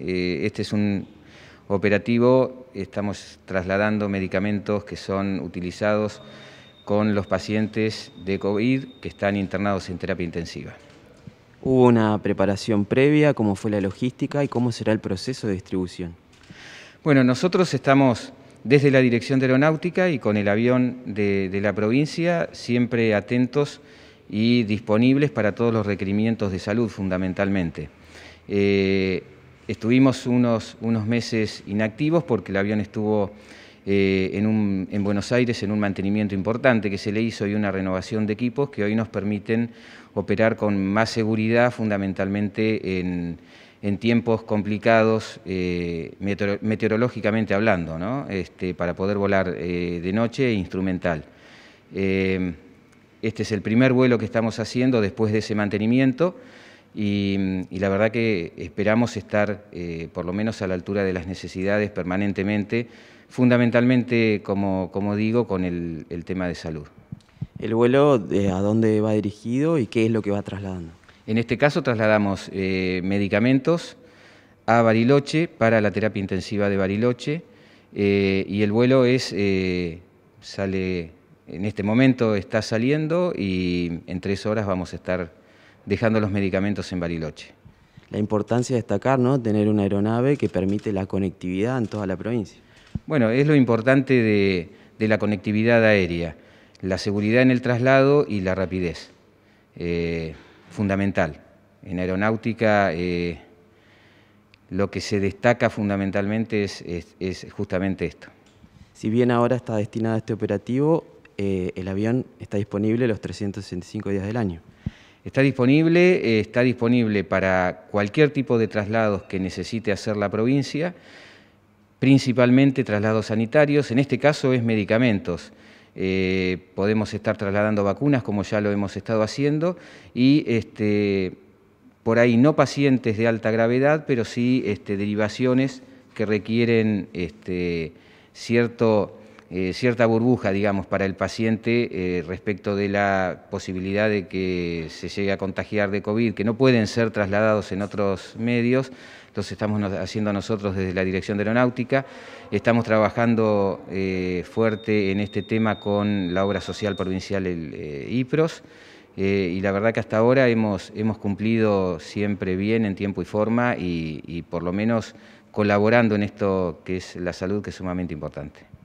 Eh, este es un operativo, estamos trasladando medicamentos que son utilizados con los pacientes de COVID que están internados en terapia intensiva. ¿Hubo una preparación previa? ¿Cómo fue la logística y cómo será el proceso de distribución? Bueno, nosotros estamos desde la Dirección de Aeronáutica y con el avión de, la provincia siempre atentos y disponibles para todos los requerimientos de salud fundamentalmente. Eh, Estuvimos unos, meses inactivos porque el avión estuvo eh, en, Buenos Aires en un mantenimiento importante que se le hizo y una renovación de equipos que hoy nos permiten operar con más seguridad fundamentalmente en, tiempos complicados eh, meteorológicamente hablando, este, para poder volar eh, de noche e instrumental. este es el primer vuelo que estamos haciendo después de ese mantenimiento. Y, la verdad que esperamos estar eh, por lo menos a la altura de las necesidades permanentemente, fundamentalmente, como, digo, con el, tema de salud. ¿El vuelo eh, a dónde va dirigido y qué es lo que va trasladando? En este caso trasladamos eh, medicamentos a Bariloche para la terapia intensiva de Bariloche y el vuelo es, sale en este momento está saliendo y en tres horas vamos a estar dejando los medicamentos en Bariloche. La importancia de destacar, ¿no? Tener una aeronave que permite la conectividad en toda la provincia. Bueno, es lo importante de, la conectividad aérea, la seguridad en el traslado y la rapidez. Eh, fundamental. En aeronáutica eh, lo que se destaca fundamentalmente es, justamente esto. Si bien ahora está destinado a este operativo, eh, el avión está disponible los 365 días del año. Está disponible, eh, está disponible para cualquier tipo de traslados que necesite hacer la provincia, principalmente traslados sanitarios, en este caso es medicamentos. Eh, podemos estar trasladando vacunas como ya lo hemos estado haciendo y este, por ahí no pacientes de alta gravedad, pero sí este, derivaciones que requieren este, cierto eh, cierta burbuja, digamos, para el paciente eh, respecto de la posibilidad de que se llegue a contagiar de COVID, que no pueden ser trasladados en otros medios. Entonces estamos haciendo nosotros desde la Dirección de Aeronáutica, estamos trabajando eh, fuerte en este tema con la obra social provincial el, IPROS. y la verdad que hasta ahora hemos, cumplido siempre bien en tiempo y forma y por lo menos colaborando en esto que es la salud, que es sumamente importante.